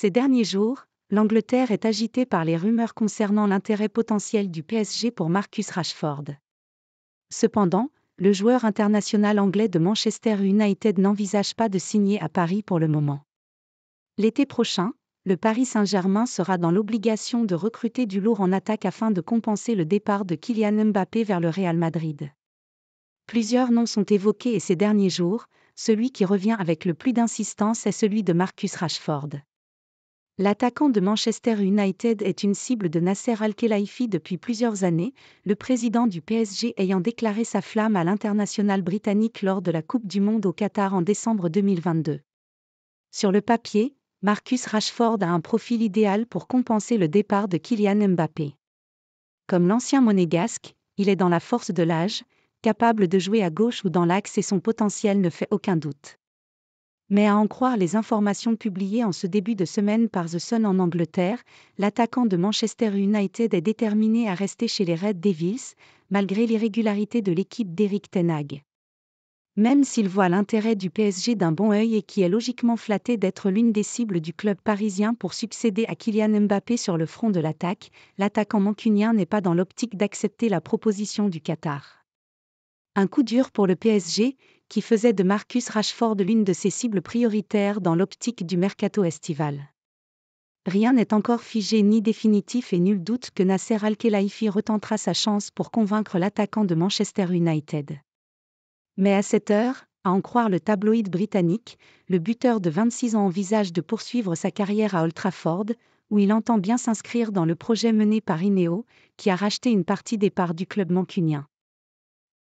Ces derniers jours, l'Angleterre est agitée par les rumeurs concernant l'intérêt potentiel du PSG pour Marcus Rashford. Cependant, le joueur international anglais de Manchester United n'envisage pas de signer à Paris pour le moment. L'été prochain, le Paris Saint-Germain sera dans l'obligation de recruter du lourd en attaque afin de compenser le départ de Kylian Mbappé vers le Real Madrid. Plusieurs noms sont évoqués et ces derniers jours, celui qui revient avec le plus d'insistance est celui de Marcus Rashford. L'attaquant de Manchester United est une cible de Nasser Al-Khelaifi depuis plusieurs années, le président du PSG ayant déclaré sa flamme à l'international britannique lors de la Coupe du Monde au Qatar en décembre 2022. Sur le papier, Marcus Rashford a un profil idéal pour compenser le départ de Kylian Mbappé. Comme l'ancien monégasque, il est dans la force de l'âge, capable de jouer à gauche ou dans l'axe et son potentiel ne fait aucun doute mais à en croire les informations publiées en ce début de semaine par The Sun en Angleterre, l'attaquant de Manchester United est déterminé à rester chez les Red Devils, malgré l'irrégularité de l'équipe d'Eric Tenag. Même s'il voit l'intérêt du PSG d'un bon œil et qui est logiquement flatté d'être l'une des cibles du club parisien pour succéder à Kylian Mbappé sur le front de l'attaque, l'attaquant mancunien n'est pas dans l'optique d'accepter la proposition du Qatar. Un coup dur pour le PSG, qui faisait de Marcus Rashford l'une de ses cibles prioritaires dans l'optique du mercato estival. Rien n'est encore figé ni définitif et nul doute que Nasser Al-Khelaifi retentera sa chance pour convaincre l'attaquant de Manchester United. Mais à cette heure, à en croire le tabloïd britannique, le buteur de 26 ans envisage de poursuivre sa carrière à Old Trafford, où il entend bien s'inscrire dans le projet mené par Ineo, qui a racheté une partie des parts du club mancunien.